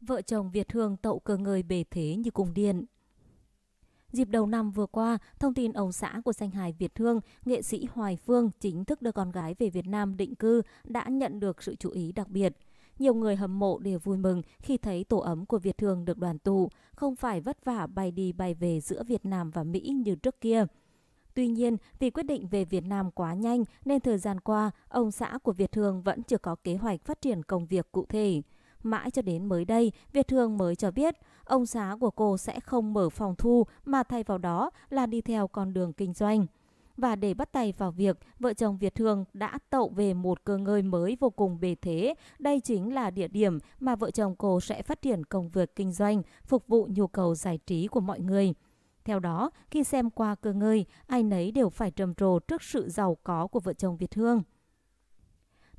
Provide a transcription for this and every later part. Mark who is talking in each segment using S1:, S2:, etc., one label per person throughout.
S1: vợ chồng Việt Hương tậu cơ ngơi bề thế như cung điện. Dịp đầu năm vừa qua, thông tin ông xã của danh hài Việt Hương, nghệ sĩ Hoài Phương chính thức đưa con gái về Việt Nam định cư đã nhận được sự chú ý đặc biệt. Nhiều người hâm mộ đều vui mừng khi thấy tổ ấm của Việt Hương được đoàn tụ, không phải vất vả bay đi bay về giữa Việt Nam và Mỹ như trước kia. Tuy nhiên, vì quyết định về Việt Nam quá nhanh nên thời gian qua, ông xã của Việt Hương vẫn chưa có kế hoạch phát triển công việc cụ thể. Mãi cho đến mới đây, Việt Hương mới cho biết ông xá của cô sẽ không mở phòng thu mà thay vào đó là đi theo con đường kinh doanh. Và để bắt tay vào việc, vợ chồng Việt Hương đã tậu về một cơ ngơi mới vô cùng bề thế. Đây chính là địa điểm mà vợ chồng cô sẽ phát triển công việc kinh doanh, phục vụ nhu cầu giải trí của mọi người. Theo đó, khi xem qua cơ ngơi, ai nấy đều phải trầm trồ trước sự giàu có của vợ chồng Việt Hương.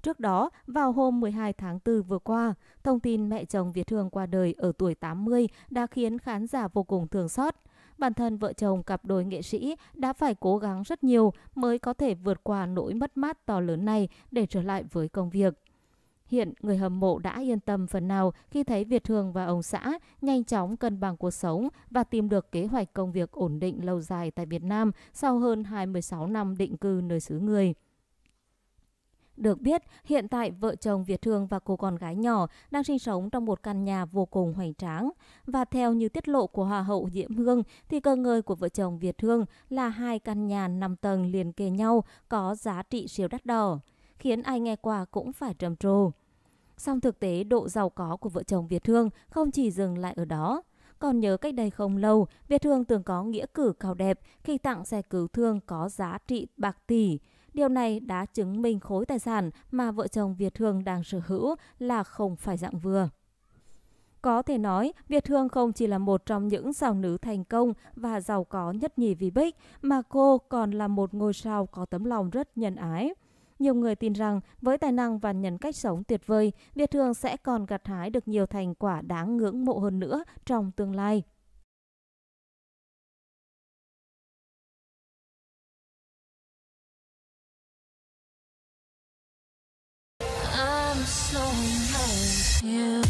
S1: Trước đó, vào hôm 12 tháng 4 vừa qua, thông tin mẹ chồng Việt Hương qua đời ở tuổi 80 đã khiến khán giả vô cùng thương xót. Bản thân vợ chồng cặp đôi nghệ sĩ đã phải cố gắng rất nhiều mới có thể vượt qua nỗi mất mát to lớn này để trở lại với công việc. Hiện, người hâm mộ đã yên tâm phần nào khi thấy Việt Hương và ông xã nhanh chóng cân bằng cuộc sống và tìm được kế hoạch công việc ổn định lâu dài tại Việt Nam sau hơn 26 năm định cư nơi xứ người. Được biết, hiện tại vợ chồng Việt Thương và cô con gái nhỏ đang sinh sống trong một căn nhà vô cùng hoành tráng. Và theo như tiết lộ của Hoa hậu Diễm Hương, thì cơ ngơi của vợ chồng Việt Thương là hai căn nhà 5 tầng liền kề nhau có giá trị siêu đắt đỏ, khiến ai nghe qua cũng phải trầm trồ. Song thực tế, độ giàu có của vợ chồng Việt Thương không chỉ dừng lại ở đó. Còn nhớ cách đây không lâu, Việt Hương từng có nghĩa cử cao đẹp khi tặng xe cứu thương có giá trị bạc tỷ. Điều này đã chứng minh khối tài sản mà vợ chồng Việt Hương đang sở hữu là không phải dạng vừa. Có thể nói, Việt Hương không chỉ là một trong những sao nữ thành công và giàu có nhất nhì vì Bích, mà cô còn là một ngôi sao có tấm lòng rất nhân ái. Nhiều người tin rằng với tài năng và nhân cách sống tuyệt vời, Việt Hương sẽ còn gặt hái được nhiều thành quả đáng ngưỡng mộ hơn nữa trong tương lai. Yeah.